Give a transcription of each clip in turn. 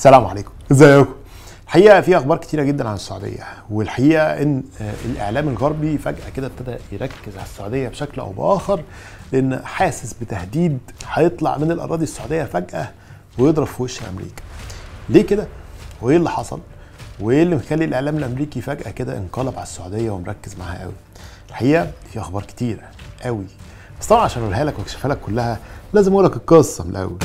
السلام عليكم ازيكم الحقيقه في اخبار كتيره جدا عن السعوديه والحقيقه ان آه، الاعلام الغربي فجاه كده ابتدى يركز على السعوديه بشكل او باخر لان حاسس بتهديد هيطلع من الاراضي السعوديه فجاه ويضرب في وش امريكا ليه كده وايه اللي حصل وايه اللي مخلي الاعلام الامريكي فجاه كده انقلب على السعوديه ومركز معاها قوي الحقيقه في اخبار كتيره قوي بس طبعا عشان اقولها لك واكشفها لك كلها لازم اقول لك القصه من الاول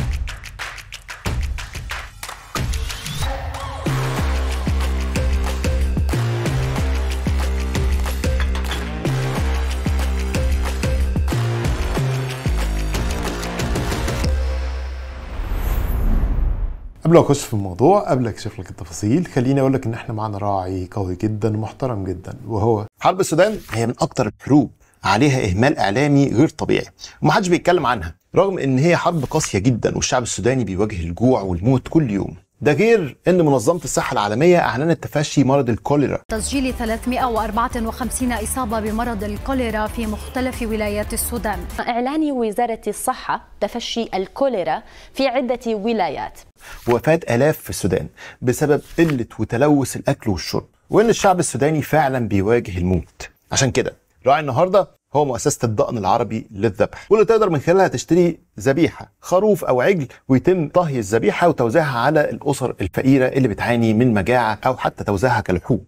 قبل ما اخش في الموضوع قبل اكشف لك التفاصيل خليني اقول لك ان احنا معانا راعي قوي جدا ومحترم جدا وهو حرب السودان هي من اكتر الحروب عليها اهمال اعلامي غير طبيعي ومحدش بيتكلم عنها رغم ان هي حرب قاسيه جدا والشعب السوداني بيواجه الجوع والموت كل يوم ده غير ان منظمه الصحه العالميه اعلنت تفشي مرض الكوليرا تسجيل 354 اصابه بمرض الكوليرا في مختلف ولايات السودان اعلان وزاره الصحه تفشي الكوليرا في عده ولايات وفاه الاف في السودان بسبب قله وتلوث الاكل والشرب وان الشعب السوداني فعلا بيواجه الموت عشان كده راعي النهارده هو مؤسسه الضأن العربي للذبح واللي تقدر من خلالها تشتري ذبيحه خروف او عجل ويتم طهي الذبيحه وتوزيعها على الاسر الفقيره اللي بتعاني من مجاعه او حتى توزيعها كلحوم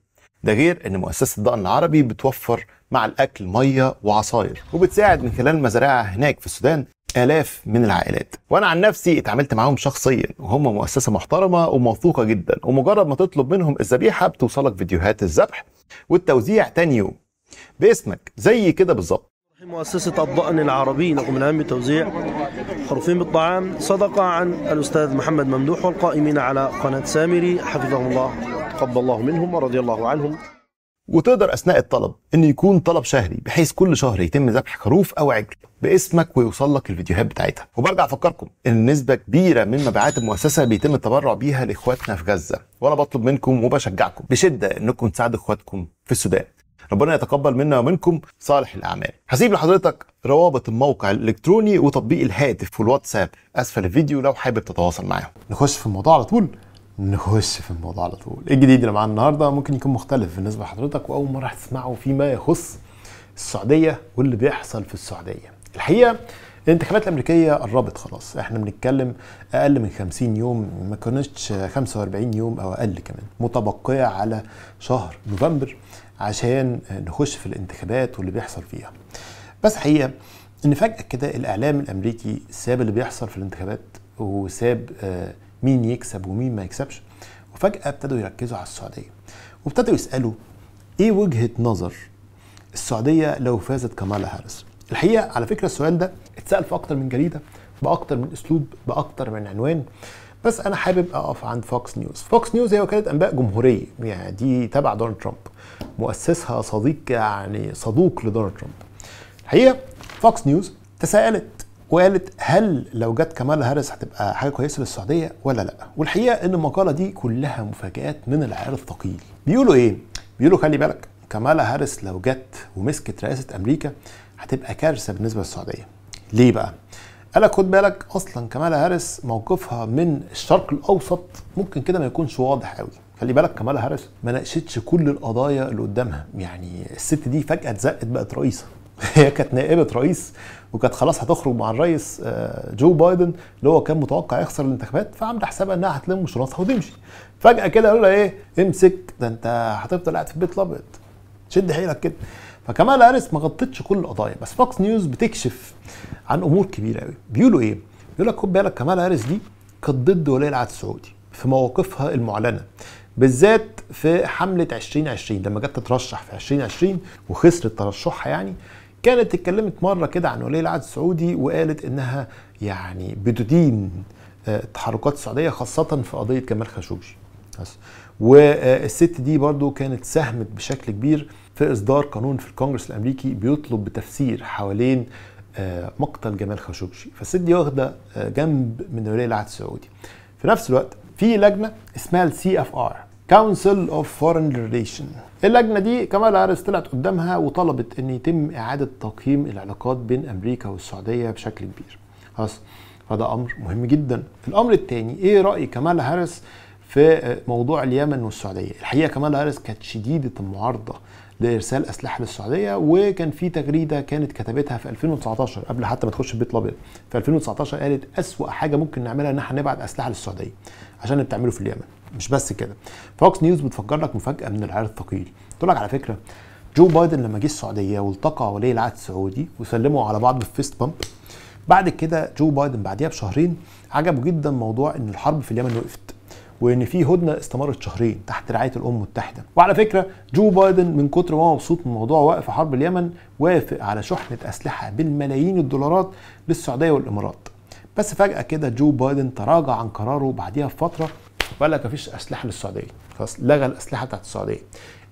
ده غير ان مؤسسه الضأن العربي بتوفر مع الاكل ميه وعصاير وبتساعد من خلال مزارعها هناك في السودان آلاف من العائلات وأنا عن نفسي اتعاملت معاهم شخصيا وهم مؤسسة محترمة وموثوقة جدا ومجرد ما تطلب منهم الذبيحة بتوصلك فيديوهات الذبح والتوزيع تاني يوم باسمك زي كده بالظبط مؤسسة الضأن العربي لكم العام بتوزيع خروفين بالطعام صدقة عن الأستاذ محمد ممدوح والقائمين على قناة سامري حفظهم الله تقبل الله منهم ورضي الله عنهم وتقدر أثناء الطلب أن يكون طلب شهري بحيث كل شهر يتم ذبح خروف أو عجل باسمك ويوصل لك الفيديوهات بتاعتها وبرجع أفكركم أن نسبة كبيرة من مبيعات المؤسسة بيتم التبرع بيها لإخواتنا في غزة وأنا بطلب منكم وبشجعكم بشدة أنكم تساعدوا إخواتكم في السودان ربنا يتقبل منا ومنكم صالح الاعمال هسيب لحضرتك روابط الموقع الالكتروني وتطبيق الهاتف والواتساب اسفل الفيديو لو حابب تتواصل معاهم نخش في الموضوع على طول نخش في الموضوع على طول ايه الجديد اللي معانا النهارده ممكن يكون مختلف بالنسبه لحضرتك واول مره هتسمعه فيما يخص السعوديه واللي بيحصل في السعوديه الحقيقه الانتخابات الامريكيه قربت خلاص احنا بنتكلم اقل من 50 يوم ما كانتش 45 يوم او اقل كمان متبقيه على شهر نوفمبر عشان نخش في الانتخابات واللي بيحصل فيها بس حقيقه ان فجاه كده الاعلام الامريكي ساب اللي بيحصل في الانتخابات وساب آه، مين يكسب ومين ما يكسبش وفجاه ابتدوا يركزوا على السعوديه وابتدوا يسالوا ايه وجهه نظر السعوديه لو فازت كمالا هاريس الحقيقه على فكره السؤال ده اتسال في اكتر من جريده باكتر من اسلوب باكتر من عنوان بس انا حابب اقف عند فوكس نيوز فوكس نيوز هي وكاله انباء جمهوريه يعني دي تبع دونالد ترامب مؤسسها صديق يعني صدوق لدونالد ترامب الحقيقه فوكس نيوز تساءلت وقالت هل لو جت كمال هاريس هتبقى حاجه كويسه للسعوديه ولا لا والحقيقه ان المقاله دي كلها مفاجات من العيار الثقيل بيقولوا ايه بيقولوا خلي بالك كمالا هاريس لو جت ومسكت رئاسه امريكا هتبقى كارثه بالنسبه للسعوديه ليه بقى قال خد بالك اصلا كمالا هاريس موقفها من الشرق الاوسط ممكن كده ما يكونش واضح قوي خلي بالك كمالا هاريس ما ناقشتش كل القضايا اللي قدامها يعني الست دي فجاه اتزقت بقت رئيسه هي كانت نائبه رئيس وكانت خلاص هتخرج مع الرئيس آه، جو بايدن اللي هو كان متوقع يخسر الانتخابات فعامله حسابها انها هتلم شنطها وتمشي فجاه كده قالوا لها ايه امسك ده انت هتفضل قاعد في البيت الابيض شد حيلك كده فكمال هاريس ما غطتش كل القضايا بس فوكس نيوز بتكشف عن امور كبيره قوي بيقولوا ايه بيقول لك خد بالك كمال هاريس دي كانت ضد ولي العهد السعودي في مواقفها المعلنه بالذات في حمله 2020 لما جت تترشح في 2020 وخسرت ترشحها يعني كانت اتكلمت مره كده عن ولي العهد السعودي وقالت انها يعني بتدين التحركات آه، السعوديه خاصه في قضيه جمال بس والست دي برضو كانت ساهمت بشكل كبير في اصدار قانون في الكونجرس الامريكي بيطلب بتفسير حوالين آه، مقتل جمال خاشقجي فالست دي واخده آه، جنب من ولي العهد السعودي في نفس الوقت في لجنه اسمها السي اف ار Council اوف فورن ريليشن اللجنه دي كمال هاريس طلعت قدامها وطلبت ان يتم اعاده تقييم العلاقات بين امريكا والسعوديه بشكل كبير خلاص فده امر مهم جدا الامر الثاني ايه راي كمال هاريس في آه، موضوع اليمن والسعوديه الحقيقه كمال هاريس كانت شديده المعارضه لارسال اسلحه للسعوديه وكان في تغريده كانت كتبتها في 2019 قبل حتى ما تخش البيت الابيض في 2019 قالت اسوا حاجه ممكن نعملها ان احنا نبعت اسلحه للسعوديه عشان بتعمله في اليمن مش بس كده فوكس نيوز بتفجر لك مفاجاه من العيار الثقيل تقول لك على فكره جو بايدن لما جه السعوديه والتقى ولي العهد السعودي وسلموا على بعض بالفيست بامب بعد كده جو بايدن بعديها بشهرين عجبه جدا موضوع ان الحرب في اليمن وقفت وان في هدنه استمرت شهرين تحت رعايه الامم المتحده وعلى فكره جو بايدن من كتر ما هو مبسوط من موضوع وقف حرب اليمن وافق على شحنه اسلحه بالملايين الدولارات للسعوديه والامارات بس فجاه كده جو بايدن تراجع عن قراره بعديها بفتره وقال لك مفيش اسلحه للسعوديه خلاص لغى الاسلحه بتاعت السعوديه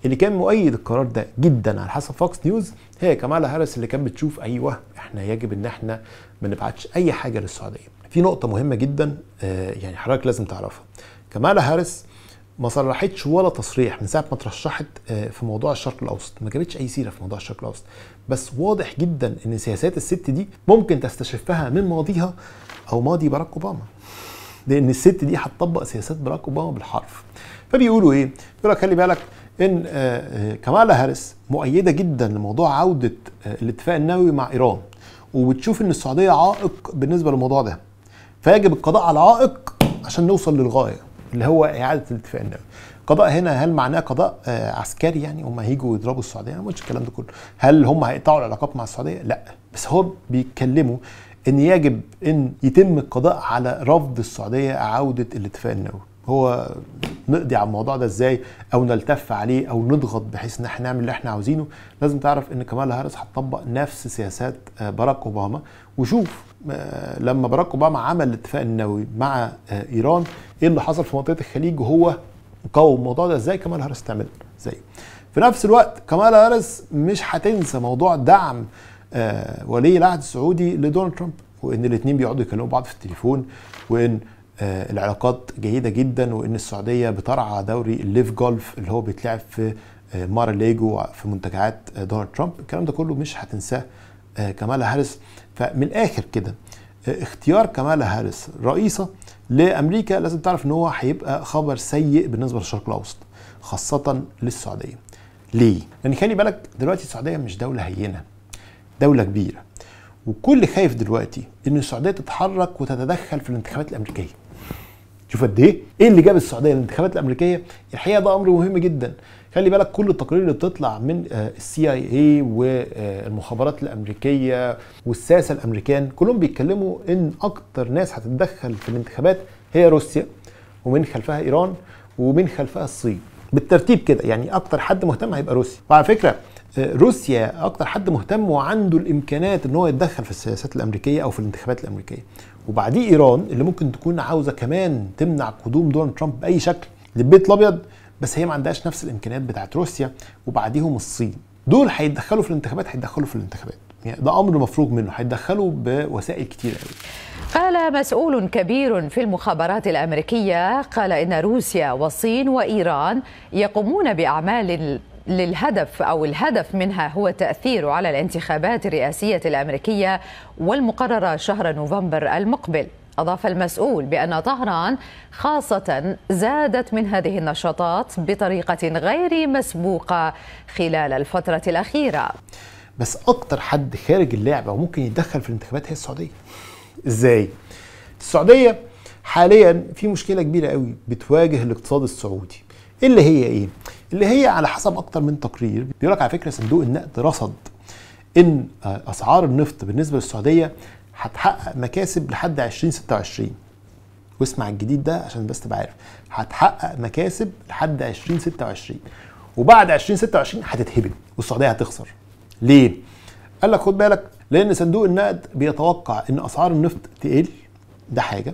اللي كان مؤيد القرار ده جدا على حسب فوكس نيوز هي كمالا هاريس اللي كانت بتشوف ايوه احنا يجب ان احنا ما نبعتش اي حاجه للسعوديه في نقطه مهمه جدا آه، يعني حضرتك لازم تعرفها كمالا هاريس ما صرحتش ولا تصريح من ساعه ما ترشحت آه، في موضوع الشرق الاوسط ما جابتش اي سيره في موضوع الشرق الاوسط بس واضح جدا ان سياسات الست دي ممكن تستشفها من ماضيها او ماضي باراك اوباما لان الست دي هتطبق سياسات باراك اوباما بالحرف فبيقولوا ايه بيقول لك خلي بالك ان آه، آه، كمالا هاريس مؤيده جدا لموضوع عوده الاتفاق النووي مع ايران وبتشوف ان السعوديه عائق بالنسبه للموضوع ده فيجب القضاء على العائق عشان نوصل للغايه اللي هو اعاده الاتفاق النووي قضاء هنا هل معناه قضاء آه، عسكري يعني هم هيجوا يضربوا السعوديه انا ما قلتش الكلام ده كله هل هم هيقطعوا العلاقات مع السعوديه لا بس هو بيتكلموا ان يجب ان يتم القضاء على رفض السعوديه عوده الاتفاق النووي هو نقضي على الموضوع ده ازاي او نلتف عليه او نضغط بحيث ان احنا نعمل اللي احنا عاوزينه لازم تعرف ان كمال هارس هتطبق نفس سياسات آه، باراك اوباما وشوف آه، لما باراك اوباما عمل الاتفاق النووي مع آه، ايران ايه اللي حصل في منطقه الخليج وهو قاوم الموضوع ده ازاي كمال هارس تعمل ازاي في نفس الوقت كمال هارس مش هتنسى موضوع دعم آه، ولي العهد السعودي لدونالد ترامب وان الاثنين بيقعدوا يكلموا بعض في التليفون وان العلاقات جيده جدا وان السعوديه بترعى دوري الليف جولف اللي هو بيتلعب في مار ليجو في منتجعات دونالد ترامب الكلام ده كله مش هتنساه آه، كمالا هاريس فمن الاخر كده آه، اختيار كمالا هاريس رئيسه لامريكا لازم تعرف ان هو هيبقى خبر سيء بالنسبه للشرق الاوسط خاصه للسعوديه ليه لان خلي بالك دلوقتي السعوديه مش دوله هينه دوله كبيره وكل خايف دلوقتي ان السعوديه تتحرك وتتدخل في الانتخابات الامريكيه شوف قد ايه ايه اللي جاب السعوديه للانتخابات الامريكيه الحقيقه ده امر مهم جدا خلي بالك كل التقارير اللي بتطلع من آه، السي اي اي والمخابرات الامريكيه والساسه الامريكان كلهم بيتكلموا ان اكتر ناس هتتدخل في الانتخابات هي روسيا ومن خلفها ايران ومن خلفها الصين بالترتيب كده يعني اكتر حد مهتم هيبقى روسيا وعلى فكره آه، روسيا اكتر حد مهتم وعنده الامكانات ان هو يتدخل في السياسات الامريكيه او في الانتخابات الامريكيه وبعديه ايران اللي ممكن تكون عاوزه كمان تمنع قدوم دونالد ترامب باي شكل للبيت الابيض بس هي ما عندهاش نفس الامكانيات بتاعت روسيا وبعديهم الصين دول هيتدخلوا في الانتخابات هيتدخلوا في الانتخابات يعني ده امر مفروغ منه هيتدخلوا بوسائل كتير قوي قال مسؤول كبير في المخابرات الامريكيه قال ان روسيا والصين وايران يقومون باعمال للهدف او الهدف منها هو التاثير على الانتخابات الرئاسيه الامريكيه والمقرره شهر نوفمبر المقبل أضاف المسؤول بأن طهران خاصة زادت من هذه النشاطات بطريقة غير مسبوقة خلال الفترة الأخيرة بس أكتر حد خارج اللعبة وممكن يتدخل في الانتخابات هي السعودية إزاي؟ السعودية حاليا في مشكلة كبيرة قوي بتواجه الاقتصاد السعودي اللي هي ايه؟ اللي هي على حسب اكتر من تقرير بيقول لك على فكره صندوق النقد رصد ان آه، اسعار النفط بالنسبه للسعوديه هتحقق مكاسب لحد 2026 واسمع الجديد ده عشان بس تبقى عارف هتحقق مكاسب لحد 2026 وبعد 2026 هتتهبل والسعوديه هتخسر ليه قال لك خد بالك لان صندوق النقد بيتوقع ان اسعار النفط تقل ده حاجه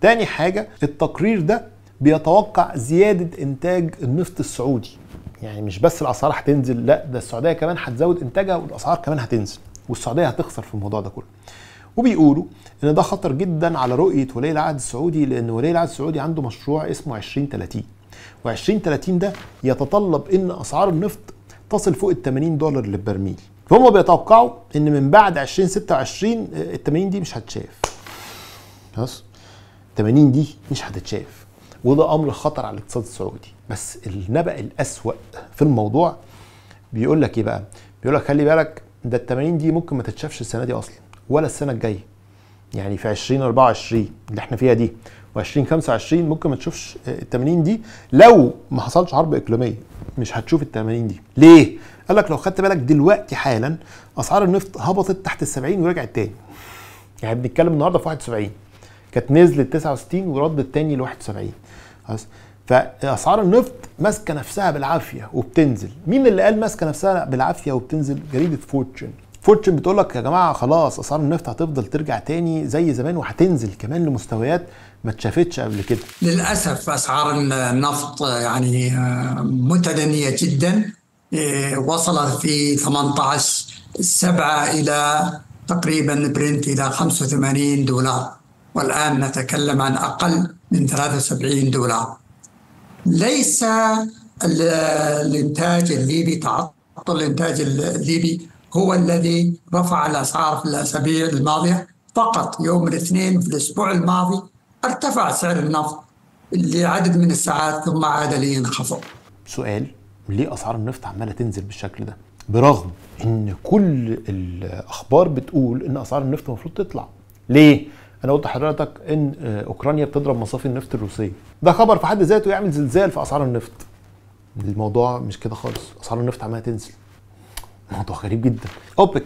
تاني حاجه التقرير ده بيتوقع زياده انتاج النفط السعودي يعني مش بس الاسعار هتنزل لا ده السعوديه كمان هتزود انتاجها والاسعار كمان هتنزل والسعوديه هتخسر في الموضوع ده كله وبيقولوا ان ده خطر جدا على رؤيه ولي العهد السعودي لان ولي العهد السعودي عنده مشروع اسمه 2030 و2030 ده يتطلب ان اسعار النفط تصل فوق ال 80 دولار للبرميل فهم بيتوقعوا ان من بعد 2026 ال 80 دي مش هتشاف خلاص 80 دي مش هتتشاف وده امر خطر على الاقتصاد السعودي بس النبأ الاسوأ في الموضوع بيقول لك ايه بقى بيقول لك خلي بالك ده ال 80 دي ممكن ما تتشافش السنه دي اصلا ولا السنه الجايه يعني في 2024 اللي احنا فيها دي و 2025 ممكن ما تشوفش آه، ال 80 دي لو ما حصلش حرب اقليميه مش هتشوف ال 80 دي ليه قال لك لو خدت بالك دلوقتي حالا اسعار النفط هبطت تحت ال 70 ورجعت تاني يعني بنتكلم النهارده في 71 كانت نزلت 69 وردت تاني ل 71 خلاص فاسعار النفط ماسكه نفسها بالعافيه وبتنزل مين اللي قال ماسكه نفسها بالعافيه وبتنزل جريده فورتشن فورتشن بتقول لك يا جماعه خلاص اسعار النفط هتفضل ترجع تاني زي زمان وهتنزل كمان لمستويات ما اتشافتش قبل كده. للاسف اسعار النفط يعني آه، متدنيه جدا آه، وصلت في 18 7 إلى تقريبا برنت إلى 85 دولار والآن نتكلم عن أقل من 73 دولار ليس الإنتاج الليبي تعطل الإنتاج الليبي هو الذي رفع الأسعار في الأسابيع الماضية فقط يوم الاثنين في الأسبوع الماضي ارتفع سعر النفط لعدد من الساعات ثم عاد لينخفض سؤال ليه أسعار النفط عمالة تنزل بالشكل ده؟ برغم ان كل الاخبار بتقول ان اسعار النفط المفروض تطلع ليه انا قلت لحضرتك ان آه، اوكرانيا بتضرب مصافي النفط الروسيه ده خبر في حد ذاته يعمل زلزال في اسعار النفط الموضوع مش كده خالص اسعار النفط عماله تنزل موضوع غريب جدا اوبك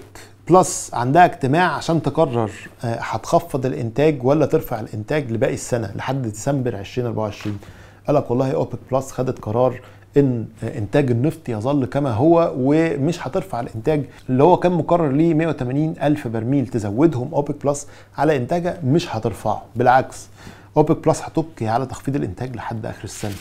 بلس عندها اجتماع عشان تقرر آه، هتخفض الانتاج ولا ترفع الانتاج لباقي السنه لحد ديسمبر 2024 قال لك والله اوبك بلس خدت قرار ان آه، انتاج النفط يظل كما هو ومش هترفع الانتاج اللي هو كان مقرر ليه 180 الف برميل تزودهم اوبك بلس على انتاجها مش هترفعه بالعكس اوبك بلس هتبقي على تخفيض الانتاج لحد اخر السنه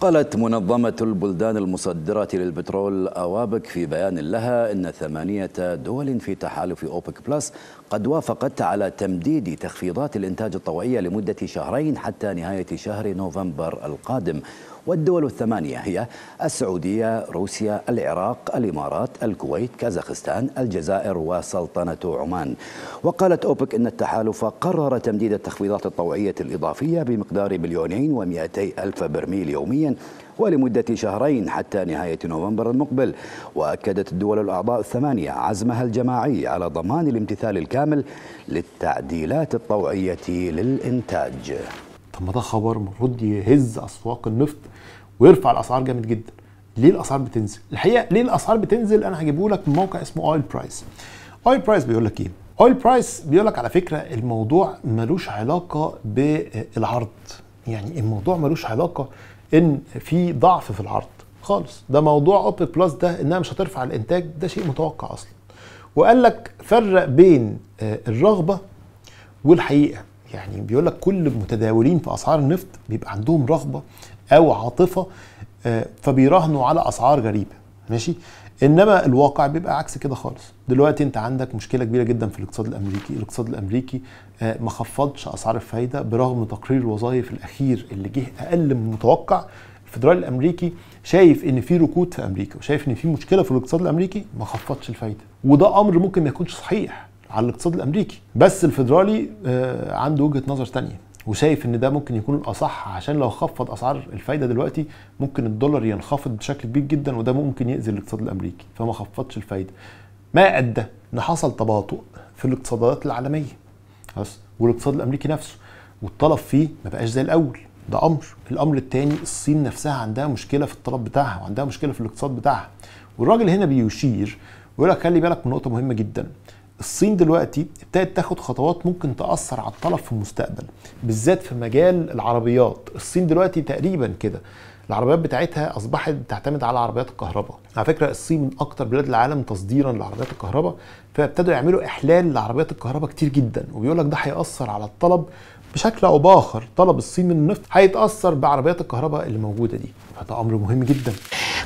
قالت منظمة البلدان المصدرة للبترول أوابك في بيان لها إن ثمانية دول في تحالف أوبك بلس قد وافقت على تمديد تخفيضات الإنتاج الطوعية لمدة شهرين حتى نهاية شهر نوفمبر القادم والدول الثمانية هي السعودية روسيا العراق الإمارات الكويت كازاخستان الجزائر وسلطنة عمان وقالت أوبك إن التحالف قرر تمديد التخفيضات الطوعية الإضافية بمقدار مليونين ومئتي ألف برميل يوميا ولمدة شهرين حتى نهاية نوفمبر المقبل وأكدت الدول الأعضاء الثمانية عزمها الجماعي على ضمان الامتثال الكامل للتعديلات الطوعية للإنتاج طب ما ده خبر المفروض يهز أسواق النفط ويرفع الاسعار جامد جدا ليه الاسعار بتنزل الحقيقه ليه الاسعار بتنزل انا هجيبه لك من موقع اسمه اويل برايس اويل برايس بيقول لك ايه اويل برايس بيقول لك على فكره الموضوع ملوش علاقه بالعرض يعني الموضوع ملوش علاقه ان في ضعف في العرض خالص ده موضوع اوبك بلس ده انها مش هترفع الانتاج ده شيء متوقع اصلا وقال لك فرق بين آه، الرغبه والحقيقه يعني بيقول لك كل المتداولين في اسعار النفط بيبقى عندهم رغبه او عاطفه آه، فبيراهنوا على اسعار غريبه ماشي انما الواقع بيبقى عكس كده خالص دلوقتي انت عندك مشكله كبيره جدا في الاقتصاد الامريكي الاقتصاد الامريكي آه، ما خفضش اسعار الفايده برغم تقرير الوظائف الاخير اللي جه اقل من المتوقع الفدرالي الامريكي شايف ان في ركود في امريكا وشايف ان في مشكله في الاقتصاد الامريكي ما خفضش الفايده وده امر ممكن ما يكونش صحيح على الاقتصاد الامريكي بس الفدرالي آه، عنده وجهه نظر ثانيه وشايف ان ده ممكن يكون الاصح عشان لو خفض اسعار الفايده دلوقتي ممكن الدولار ينخفض بشكل كبير جدا وده ممكن ياذي الاقتصاد الامريكي فما خفضش الفايده ما ادى ان حصل تباطؤ في الاقتصادات العالميه خلاص والاقتصاد الامريكي نفسه والطلب فيه ما بقاش زي الاول ده امر الامر الثاني الصين نفسها عندها مشكله في الطلب بتاعها وعندها مشكله في الاقتصاد بتاعها والراجل هنا بيشير ويقول لك خلي بالك من نقطه مهمه جدا الصين دلوقتي ابتدت تاخد خطوات ممكن تاثر على الطلب في المستقبل بالذات في مجال العربيات الصين دلوقتي تقريبا كده العربيات بتاعتها اصبحت بتعتمد على عربيات الكهرباء على فكره الصين من اكتر بلاد العالم تصديرا لعربيات الكهرباء فابتدوا يعملوا احلال لعربيات الكهرباء كتير جدا وبيقول لك ده هياثر على الطلب بشكل او باخر طلب الصين من النفط هيتاثر بعربيات الكهرباء اللي موجوده دي فده امر مهم جدا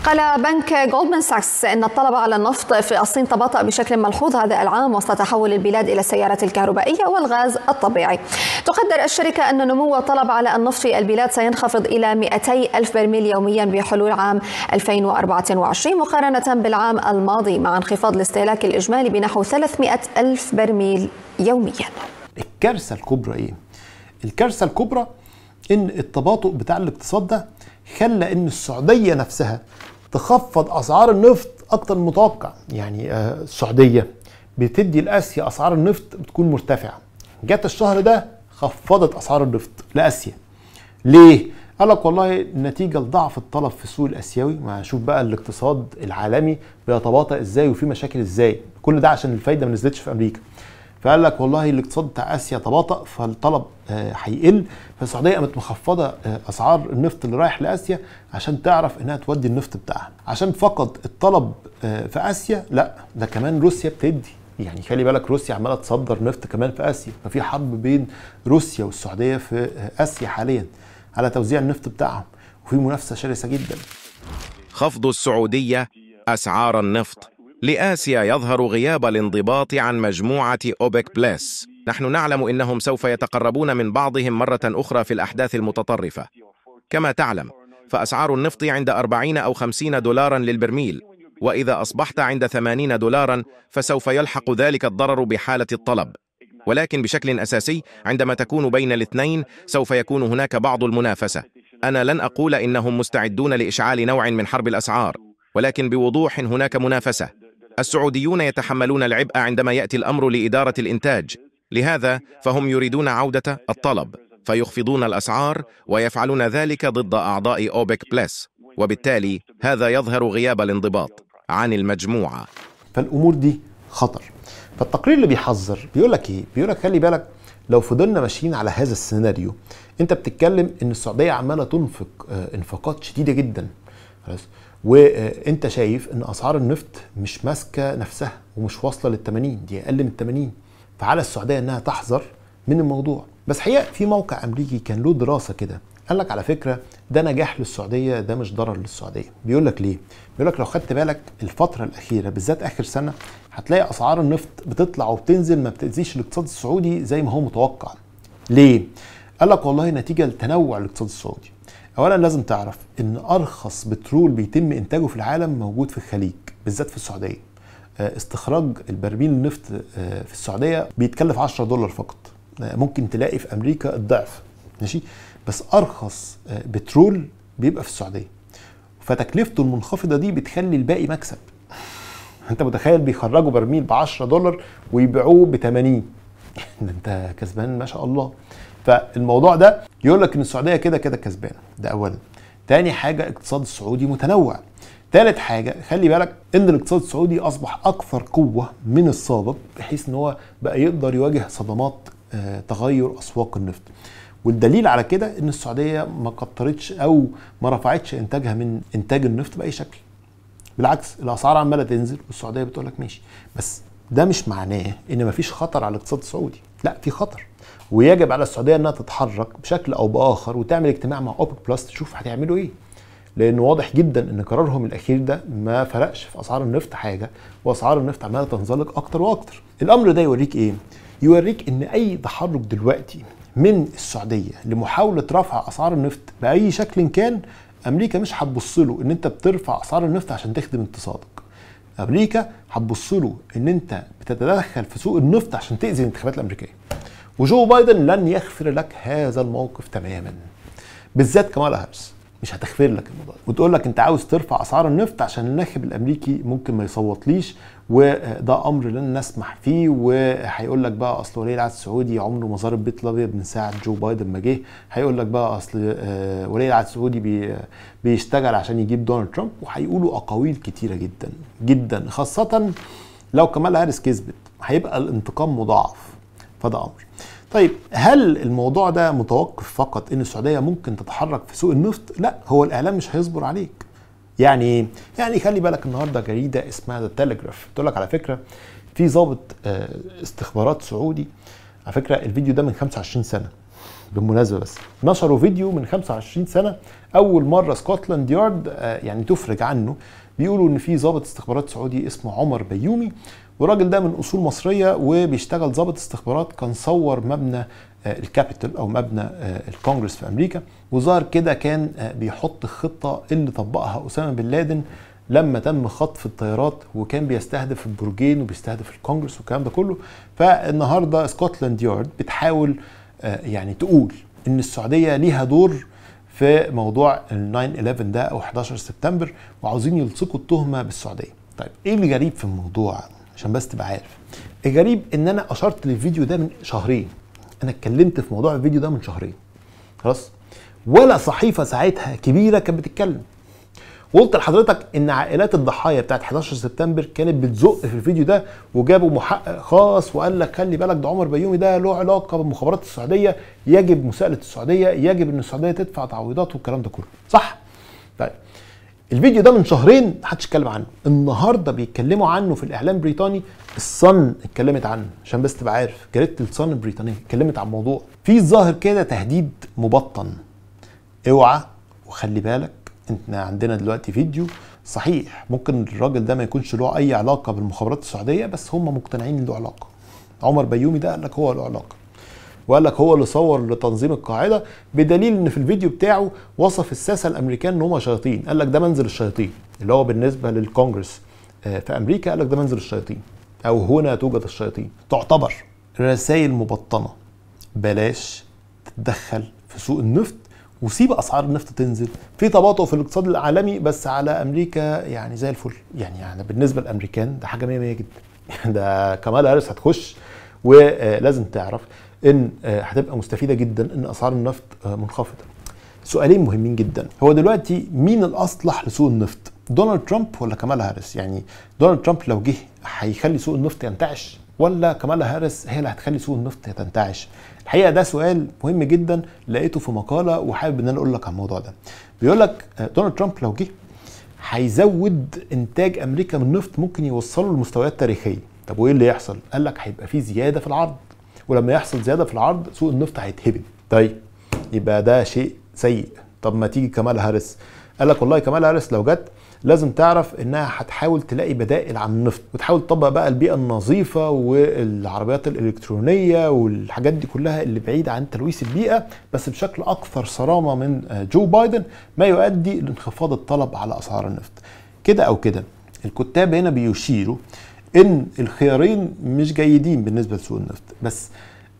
قال بنك جولدمان ساكس ان الطلب على النفط في الصين تباطا بشكل ملحوظ هذا العام وسط تحول البلاد الى السيارات الكهربائيه والغاز الطبيعي. تقدر الشركه ان نمو الطلب على النفط في البلاد سينخفض الى 200 الف برميل يوميا بحلول عام 2024 مقارنه بالعام الماضي مع انخفاض الاستهلاك الاجمالي بنحو 300 الف برميل يوميا. الكارثه الكبرى ايه؟ الكارثه الكبرى ان التباطؤ بتاع الاقتصاد ده خلى ان السعوديه نفسها تخفض اسعار النفط اكتر من المتوقع يعني آه، السعوديه بتدي لاسيا اسعار النفط بتكون مرتفعه جت الشهر ده خفضت اسعار النفط لاسيا ليه قال لك والله نتيجه لضعف الطلب في السوق الاسيوي ما شوف بقى الاقتصاد العالمي بيتباطأ ازاي وفي مشاكل ازاي كل ده عشان الفايده ما نزلتش في امريكا فقال لك والله الاقتصاد بتاع اسيا تباطأ فالطلب آه، هيقل فالسعوديه قامت مخفضه آه، اسعار النفط اللي رايح لاسيا عشان تعرف انها تودي النفط بتاعها عشان فقط الطلب آه، في اسيا لا ده كمان روسيا بتدي يعني خلي بالك روسيا عماله تصدر نفط كمان في اسيا ففي حرب بين روسيا والسعوديه في اسيا حاليا على توزيع النفط بتاعهم وفي منافسه شرسه جدا خفض السعوديه اسعار النفط لآسيا يظهر غياب الانضباط عن مجموعة أوبك بلس نحن نعلم إنهم سوف يتقربون من بعضهم مرة أخرى في الأحداث المتطرفة كما تعلم فأسعار النفط عند 40 أو 50 دولارا للبرميل وإذا أصبحت عند 80 دولارا فسوف يلحق ذلك الضرر بحالة الطلب ولكن بشكل أساسي عندما تكون بين الاثنين سوف يكون هناك بعض المنافسة أنا لن أقول إنهم مستعدون لإشعال نوع من حرب الأسعار ولكن بوضوح هناك منافسة السعوديون يتحملون العبء عندما يأتي الأمر لإدارة الإنتاج لهذا فهم يريدون عودة الطلب فيخفضون الأسعار ويفعلون ذلك ضد أعضاء أوبك بلس وبالتالي هذا يظهر غياب الانضباط عن المجموعة فالأمور دي خطر فالتقرير اللي بيحذر بيقول لك ايه بيقول لك خلي بالك لو فضلنا ماشيين على هذا السيناريو انت بتتكلم ان السعوديه عماله تنفق آه، انفاقات شديده جدا خلاص وانت شايف ان اسعار النفط مش ماسكه نفسها ومش واصله لل 80 دي اقل من 80 فعلى السعوديه انها تحذر من الموضوع بس حقيقه في موقع امريكي كان له دراسه كده قال لك على فكره ده نجاح للسعوديه ده مش ضرر للسعوديه بيقول لك ليه بيقول لك لو خدت بالك الفتره الاخيره بالذات اخر سنه هتلاقي اسعار النفط بتطلع وبتنزل ما بتاذيش الاقتصاد السعودي زي ما هو متوقع ليه قال لك والله نتيجه لتنوع الاقتصاد السعودي اولا لازم تعرف ان ارخص بترول بيتم انتاجه في العالم موجود في الخليج بالذات في السعوديه آه، استخراج البرميل النفط آه، في السعوديه بيتكلف 10 دولار فقط آه، ممكن تلاقي في امريكا الضعف ماشي بس ارخص بترول بيبقى في السعوديه فتكلفته المنخفضه دي بتخلي الباقي مكسب انت متخيل بيخرجوا برميل ب 10 دولار ويبيعوه ب 80 ده انت كسبان ما شاء الله فالموضوع ده يقول لك ان السعوديه كده كده كسبانه ده اولا تاني حاجه الاقتصاد السعودي متنوع تالت حاجة خلي بالك ان الاقتصاد السعودي اصبح اكثر قوة من السابق بحيث ان هو بقى يقدر يواجه صدمات آه، تغير اسواق النفط والدليل على كده ان السعودية ما كترتش او ما رفعتش انتاجها من انتاج النفط باي شكل بالعكس الاسعار عمالة تنزل والسعودية بتقول لك ماشي بس ده مش معناه ان مفيش خطر على الاقتصاد السعودي لا في خطر ويجب على السعوديه انها تتحرك بشكل او باخر وتعمل اجتماع مع اوبك بلس تشوف هتعملوا ايه لان واضح جدا ان قرارهم الاخير ده ما فرقش في اسعار النفط حاجه واسعار النفط عماله تنزلق اكتر واكتر الامر ده يوريك ايه يوريك ان اي تحرك دلوقتي من السعوديه لمحاوله رفع اسعار النفط باي شكل كان امريكا مش هتبص له ان انت بترفع اسعار النفط عشان تخدم اقتصادك امريكا هتبص له ان انت بتتدخل في سوق النفط عشان تاذي الانتخابات الامريكيه وجو بايدن لن يغفر لك هذا الموقف تماما بالذات كمال هارس مش هتغفر لك الموضوع وتقول لك انت عاوز ترفع اسعار النفط عشان الناخب الامريكي ممكن ما يصوتليش وده امر لن نسمح فيه وهيقول لك بقى اصل ولي العهد السعودي عمره ما زار البيت الابيض من ساعه جو بايدن ما جه هيقول لك بقى اصل آه، ولي العهد السعودي بي بيشتغل عشان يجيب دونالد ترامب وهيقولوا اقاويل كتيره جدا جدا خاصه لو كمال هارس كسبت هيبقى الانتقام مضاعف فده امر طيب هل الموضوع ده متوقف فقط ان السعوديه ممكن تتحرك في سوق النفط لا هو الاعلام مش هيصبر عليك يعني يعني خلي بالك النهارده جريده اسمها ذا تيليجراف بتقول لك على فكره في ضابط آه، استخبارات سعودي على فكره الفيديو ده من 25 سنه بالمناسبه بس نشروا فيديو من 25 سنه اول مره سكوتلاند آه، يارد يعني تفرج عنه بيقولوا ان في ضابط استخبارات سعودي اسمه عمر بيومي والراجل ده من اصول مصريه وبيشتغل ضابط استخبارات كان صور مبنى آه، الكابيتال او مبنى آه، الكونجرس في امريكا وظهر كده كان آه، بيحط الخطه اللي طبقها اسامه بن لادن لما تم خطف الطيارات وكان بيستهدف البرجين وبيستهدف الكونجرس والكلام ده كله فالنهارده سكوتلاند يارد بتحاول يعني تقول ان السعوديه ليها دور في موضوع ال 9/11 ده او 11 سبتمبر وعاوزين يلصقوا التهمه بالسعوديه. طيب ايه الغريب في الموضوع؟ عشان بس تبقى عارف الغريب ان انا اشرت للفيديو ده من شهرين انا اتكلمت في موضوع الفيديو ده من شهرين خلاص ولا صحيفه ساعتها كبيره كانت بتتكلم وقلت لحضرتك ان عائلات الضحايا بتاعت 11 سبتمبر كانت بتزق في الفيديو ده وجابوا محقق خاص وقال لك خلي بالك ده عمر بيومي ده له علاقه بالمخابرات السعوديه يجب مساءله السعوديه يجب ان السعوديه تدفع تعويضات والكلام ده كله صح طيب الفيديو ده من شهرين محدش اتكلم عنه النهارده بيتكلموا عنه في الاعلام البريطاني الصن اتكلمت عنه عشان بس تبقى عارف جريده الصن البريطانيه اتكلمت عن الموضوع في ظاهر كده تهديد مبطن اوعى وخلي بالك احنا عندنا دلوقتي فيديو صحيح ممكن الراجل ده ما يكونش له اي علاقه بالمخابرات السعوديه بس هم مقتنعين ان له علاقه عمر بيومي ده قال لك هو له علاقه وقال لك هو اللي صور لتنظيم القاعده بدليل ان في الفيديو بتاعه وصف الساسه الامريكان ان هم شياطين قال لك ده منزل الشياطين اللي هو بالنسبه للكونجرس آه، في امريكا قال لك ده منزل الشياطين او هنا توجد الشياطين تعتبر رسائل مبطنه بلاش تتدخل في سوق النفط وسيب اسعار النفط تنزل في تباطؤ في الاقتصاد العالمي بس على امريكا يعني زي الفل يعني يعني بالنسبه للامريكان ده حاجه 100 جدا ده كمال هارس هتخش ولازم تعرف ان آه، هتبقى مستفيده جدا ان اسعار النفط آه، منخفضه سؤالين مهمين جدا هو دلوقتي مين الاصلح لسوق النفط دونالد ترامب ولا كمالا هاريس يعني دونالد ترامب لو جه هيخلي سوق النفط ينتعش ولا كمالا هاريس هي اللي هتخلي سوق النفط تنتعش الحقيقه ده سؤال مهم جدا لقيته في مقاله وحابب ان انا اقول لك عن الموضوع ده بيقول لك آه، دونالد ترامب لو جه هيزود انتاج امريكا من النفط ممكن يوصله لمستويات تاريخيه طب وايه اللي يحصل قال لك هيبقى في زياده في العرض ولما يحصل زياده في العرض سوق النفط هيتهبب طيب يبقى ده شيء سيء طب ما تيجي كمال هارس قال لك والله كمال هارس لو جت لازم تعرف انها هتحاول تلاقي بدائل عن النفط وتحاول تطبق بقى البيئه النظيفه والعربيات الالكترونيه والحاجات دي كلها اللي بعيده عن تلويث البيئه بس بشكل اكثر صرامه من جو بايدن ما يؤدي لانخفاض الطلب على اسعار النفط كده او كده الكتاب هنا بيشيروا ان الخيارين مش جيدين بالنسبه لسوق النفط بس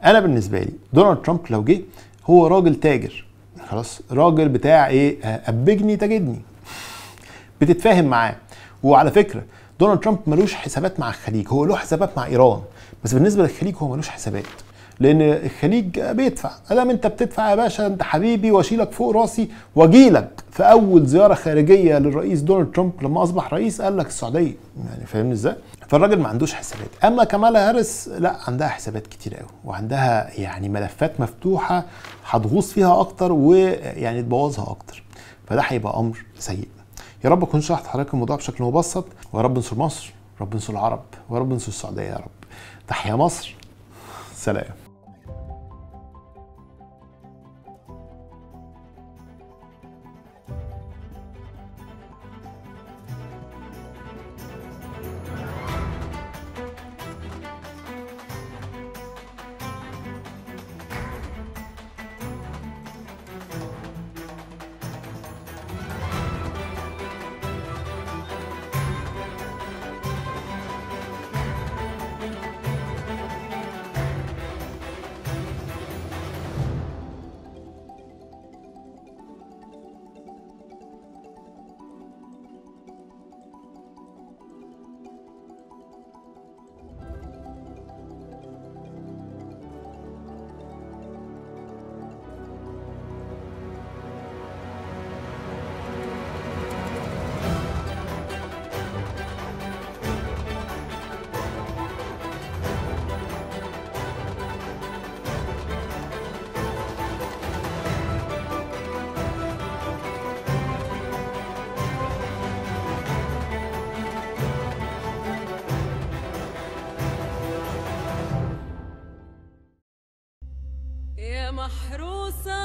انا بالنسبه لي دونالد ترامب لو جه هو راجل تاجر خلاص راجل بتاع ايه ابجني تجدني بتتفاهم معاه وعلى فكره دونالد ترامب ملوش حسابات مع الخليج هو له حسابات مع ايران بس بالنسبه للخليج هو ملوش حسابات لان الخليج بيدفع ادام انت بتدفع يا باشا انت حبيبي واشيلك فوق راسي واجيلك في اول زياره خارجيه للرئيس دونالد ترامب لما اصبح رئيس قال لك السعوديه يعني فاهمني ازاي؟ فالراجل ما عندوش حسابات اما كمالا هارس لا عندها حسابات كتير قوي وعندها يعني ملفات مفتوحه هتغوص فيها اكتر ويعني تبوظها اكتر فده هيبقى امر سيء يا رب اكون شرحت لحضرتك الموضوع بشكل مبسط ويا رب انصر مصر رب انصر العرب ويا رب انصر السعوديه يا رب تحيا مصر سلام محروسه